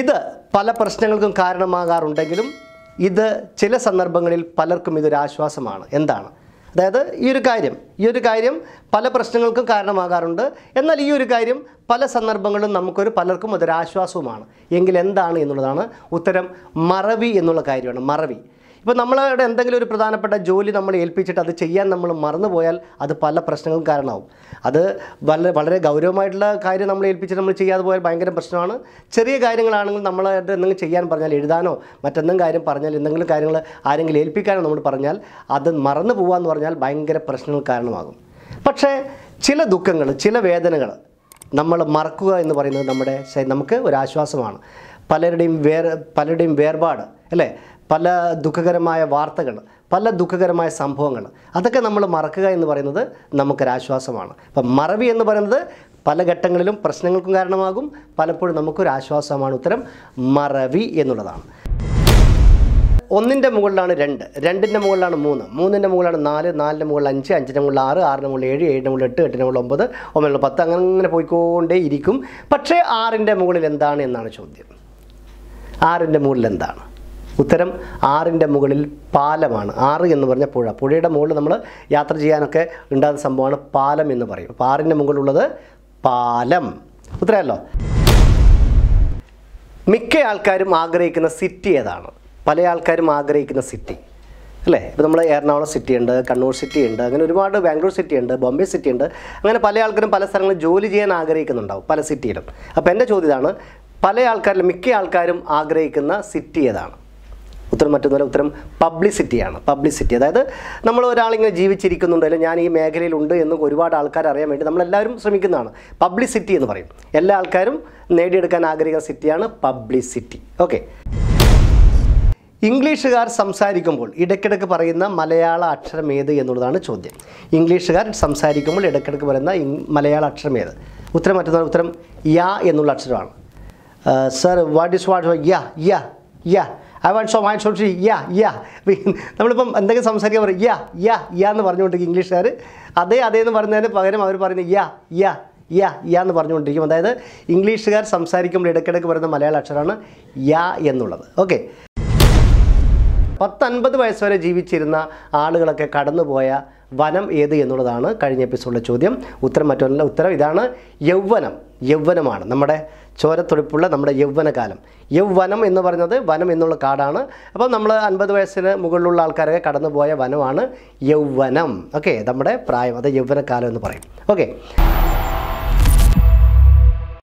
ഇത് പല പ്രശ്നങ്ങൾക്കും കാരണമാകാറുണ്ടെങ്കിലും ഇത് ചില സന്ദർഭങ്ങളിൽ പലർക്കും ഇതൊരു ആശ്വാസമാണ് എന്താണ് അതായത് ഈ ഒരു കാര്യം ഈ ഒരു കാര്യം പല പ്രശ്നങ്ങൾക്കും കാരണമാകാറുണ്ട് എന്നാൽ ഈ ഒരു കാര്യം പല സന്ദർഭങ്ങളിലും നമുക്കൊരു പലർക്കും അതൊരാശ്വാസവുമാണ് എങ്കിൽ എന്താണ് എന്നുള്ളതാണ് ഉത്തരം മറവി എന്നുള്ള കാര്യമാണ് മറവി ഇപ്പോൾ നമ്മളുടെ എന്തെങ്കിലും ഒരു പ്രധാനപ്പെട്ട ജോലി നമ്മൾ ഏൽപ്പിച്ചിട്ട് അത് ചെയ്യാൻ നമ്മൾ മറന്നുപോയാൽ അത് പല പ്രശ്നങ്ങളും കാരണമാവും അത് വളരെ വളരെ ഗൗരവമായിട്ടുള്ള കാര്യം നമ്മൾ ഏൽപ്പിച്ചിട്ട് നമ്മൾ ചെയ്യാതെ പോയാൽ ഭയങ്കര പ്രശ്നമാണ് ചെറിയ കാര്യങ്ങളാണെങ്കിൽ നമ്മളായിട്ട് എന്തെങ്കിലും ചെയ്യാൻ പറഞ്ഞാൽ എഴുതാനോ മറ്റെന്തെങ്കിലും കാര്യം പറഞ്ഞാൽ എന്തെങ്കിലും കാര്യങ്ങൾ ആരെങ്കിലും ഏൽപ്പിക്കാനോ നമ്മൾ പറഞ്ഞാൽ അത് മറന്നു പോകാമെന്ന് പറഞ്ഞാൽ ഭയങ്കര പ്രശ്നങ്ങൾ കാരണമാകും പക്ഷേ ചില ദുഃഖങ്ങൾ ചില വേദനകൾ നമ്മൾ മറക്കുക എന്ന് പറയുന്നത് നമ്മുടെ നമുക്ക് ഒരു ആശ്വാസമാണ് പലരുടെയും വേർ പലരുടെയും വേർപാട് അല്ലേ പല ദുഃഖകരമായ വാർത്തകൾ പല ദുഃഖകരമായ സംഭവങ്ങൾ അതൊക്കെ നമ്മൾ മറക്കുക എന്ന് പറയുന്നത് നമുക്കൊരാശ്വാസമാണ് അപ്പം മറവി എന്ന് പറയുന്നത് പല ഘട്ടങ്ങളിലും പ്രശ്നങ്ങൾക്കും കാരണമാകും പലപ്പോഴും നമുക്കൊരാശ്വാസമാണ് ഉത്തരം മറവി എന്നുള്ളതാണ് ഒന്നിൻ്റെ മുകളിലാണ് രണ്ട് രണ്ടിൻ്റെ മുകളിലാണ് മൂന്ന് മൂന്നിൻ്റെ മുകളിലാണ് നാല് നാലിൻ്റെ മുകളിൽ അഞ്ച് അഞ്ചിൻ്റെ മുകളിൽ ആറ് ആറിൻ്റെ മുകളിൽ ഏഴ് ഏഴിൻ്റെ മുകളിൽ എട്ട് എട്ടിൻ്റെ മുകളിൽ ഒമ്പത് ഒമ്പതിനുള്ള പത്ത് അങ്ങനെ അങ്ങനെ പക്ഷേ ആറിൻ്റെ മുകളിൽ എന്താണ് എന്നാണ് ചോദ്യം ആറിൻ്റെ മുകളിൽ എന്താണ് ഉത്തരം ആറിൻ്റെ മുകളിൽ പാലമാണ് ആറ് എന്ന് പറഞ്ഞ പുഴ പുഴയുടെ മുകളിൽ നമ്മൾ യാത്ര ചെയ്യാനൊക്കെ ഉണ്ടാകുന്ന സംഭവമാണ് പാലം എന്ന് പറയും അപ്പോൾ ആറിൻ്റെ മുകളിലുള്ളത് പാലം ഉത്തരമല്ലോ മിക്ക ആൾക്കാരും ആഗ്രഹിക്കുന്ന സിറ്റി ഏതാണ് പല ആൾക്കാരും ആഗ്രഹിക്കുന്ന സിറ്റി അല്ലേ ഇപ്പോൾ നമ്മൾ എറണാകുളം സിറ്റി ഉണ്ട് കണ്ണൂർ സിറ്റി ഉണ്ട് അങ്ങനെ ഒരുപാട് ബാംഗ്ലൂർ സിറ്റി ഉണ്ട് ബോംബെ സിറ്റി ഉണ്ട് അങ്ങനെ പല ആൾക്കാരും പല സ്ഥലങ്ങളിൽ ജോലി ചെയ്യാൻ ആഗ്രഹിക്കുന്നുണ്ടാവും പല സിറ്റിയിലും അപ്പോൾ എൻ്റെ ചോദ്യമാണ് പല ആൾക്കാരിൽ മിക്ക ആൾക്കാരും ആഗ്രഹിക്കുന്ന സിറ്റി ഏതാണ് ഉത്തരം മറ്റൊന്നുമല്ല ഉത്തരം പബ്ലിസിറ്റിയാണ് പബ്ലിസിറ്റി അതായത് നമ്മൾ ഒരാളിങ്ങനെ അല്ലെങ്കിൽ ഞാൻ ഈ മേഖലയിലുണ്ട് എന്ന് ഒരുപാട് ആൾക്കാർ അറിയാൻ വേണ്ടി നമ്മളെല്ലാവരും ശ്രമിക്കുന്നതാണ് പബ്ലിസിറ്റി എന്ന് പറയും എല്ലാ ആൾക്കാരും നേടിയെടുക്കാൻ ആഗ്രഹിക്കുന്ന സിറ്റിയാണ് പബ്ലിസിറ്റി ഓക്കെ ഇംഗ്ലീഷുകാർ സംസാരിക്കുമ്പോൾ ഇടയ്ക്കിടയ്ക്ക് പറയുന്ന മലയാള അക്ഷരം ഏത് എന്നുള്ളതാണ് ചോദ്യം ഇംഗ്ലീഷുകാർ സംസാരിക്കുമ്പോൾ ഇടയ്ക്കിടയ്ക്ക് പറയുന്ന മലയാള അക്ഷരം ഏത് ഉത്തരം മറ്റൊന്നാണ് ഉത്തരം യാ എന്നുള്ള അക്ഷരമാണ് സാർ വാട്ട് ഇസ് വാട്ട് യാ യാ യാ ഐ വാണ്ട് സോ വാണ്ട് സോട്ട് യാ യാ നമ്മളിപ്പം എന്തെങ്കിലും സംസാരിക്കാൻ പറയും യാ യാ യാ എന്ന് പറഞ്ഞുകൊണ്ടിരിക്കും ഇംഗ്ലീഷുകാർ അതേ അതേ എന്ന് പറഞ്ഞതിന് പകരം അവർ പറയുന്നത് യാ യാ യാ യാ എന്ന് പറഞ്ഞുകൊണ്ടിരിക്കും അതായത് ഇംഗ്ലീഷുകാർ സംസാരിക്കുമ്പോൾ ഇടയ്ക്കിടയ്ക്ക് വരുന്ന മലയാള അക്ഷരമാണ് യാ എന്നുള്ളത് ഓക്കെ പത്തൻപത് വയസ്സുവരെ ജീവിച്ചിരുന്ന ആളുകളൊക്കെ കടന്നുപോയ വനം ഏത് എന്നുള്ളതാണ് കഴിഞ്ഞ എപ്പിസോഡിലെ ചോദ്യം ഉത്തരം മറ്റൊന്നല്ല ഉത്തരം ഇതാണ് യൗവനം യൗവനമാണ് നമ്മുടെ ചോരത്തൊടുപ്പുള്ള നമ്മുടെ യൗവനകാലം യൗവനം എന്ന് പറയുന്നത് വനം എന്നുള്ള കാടാണ് അപ്പോൾ നമ്മൾ അൻപത് വയസ്സിന് മുകളിലുള്ള ആൾക്കാരൊക്കെ കടന്നുപോയ വനമാണ് യൗവനം ഓക്കെ നമ്മുടെ പ്രായം അത് യൗവനകാലം എന്ന് പറയും ഓക്കെ